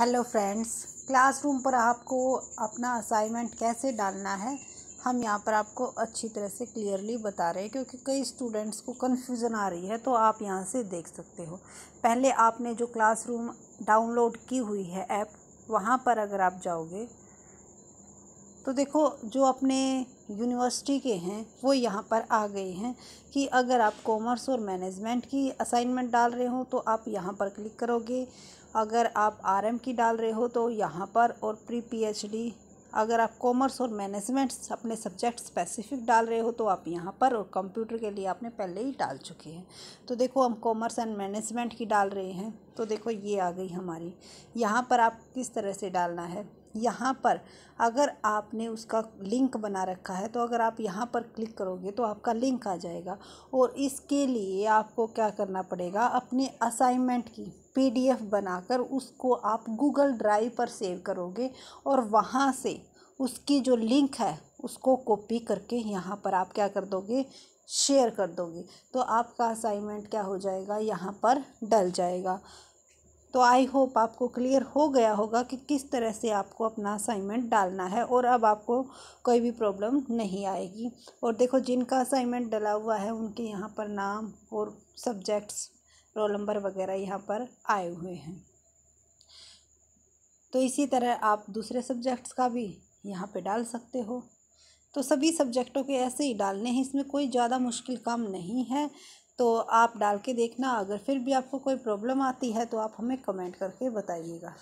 hello friends classroom पर आपको अपना असाइनमेंट कैसे डालना है हम यहाँ पर आपको अच्छी तरह से क्लियरली बता रहे हैं क्योंकि कई स्टूडेंट्स को कन्फ्यूज़न आ रही है तो आप यहाँ से देख सकते हो पहले आपने जो क्लासरूम डाउनलोड की हुई है ऐप वहाँ पर अगर आप जाओगे तो देखो जो अपने यूनिवर्सिटी के हैं वो यहाँ पर आ गए हैं कि अगर आप कॉमर्स और मैनेजमेंट की असाइनमेंट डाल रहे हो तो आप यहाँ पर क्लिक करोगे अगर आप आरएम की डाल रहे हो तो यहाँ पर और प्री पीएचडी अगर आप कॉमर्स और मैनेजमेंट अपने सब्जेक्ट स्पेसिफिक डाल रहे हो तो आप यहाँ पर और कंप्यूटर के लिए आपने पहले ही डाल चुके हैं तो देखो हम कॉमर्स एंड मैनेजमेंट की डाल रहे हैं तो देखो ये आ गई हमारी यहाँ पर आप किस तरह से डालना है यहाँ पर अगर आपने उसका लिंक बना रखा है तो अगर आप यहाँ पर क्लिक करोगे तो आपका लिंक आ जाएगा और इसके लिए आपको क्या करना पड़ेगा अपने असाइनमेंट की पीडीएफ बनाकर उसको आप गूगल ड्राइव पर सेव करोगे और वहाँ से उसकी जो लिंक है उसको कॉपी करके यहाँ पर आप क्या कर दोगे शेयर कर दोगे तो आपका असाइनमेंट क्या हो जाएगा यहाँ पर डल जाएगा तो आई होप आपको क्लियर हो गया होगा कि किस तरह से आपको अपना असाइनमेंट डालना है और अब आपको कोई भी प्रॉब्लम नहीं आएगी और देखो जिनका असाइनमेंट डला हुआ है उनके यहाँ पर नाम और सब्जेक्ट्स रोल नंबर वगैरह यहाँ पर आए हुए हैं तो इसी तरह आप दूसरे सब्जेक्ट्स का भी यहाँ पे डाल सकते हो तो सभी सब्जेक्टों के ऐसे ही डालने हैं इसमें कोई ज़्यादा मुश्किल काम नहीं है तो आप डाल के देखना अगर फिर भी आपको कोई प्रॉब्लम आती है तो आप हमें कमेंट करके बताइएगा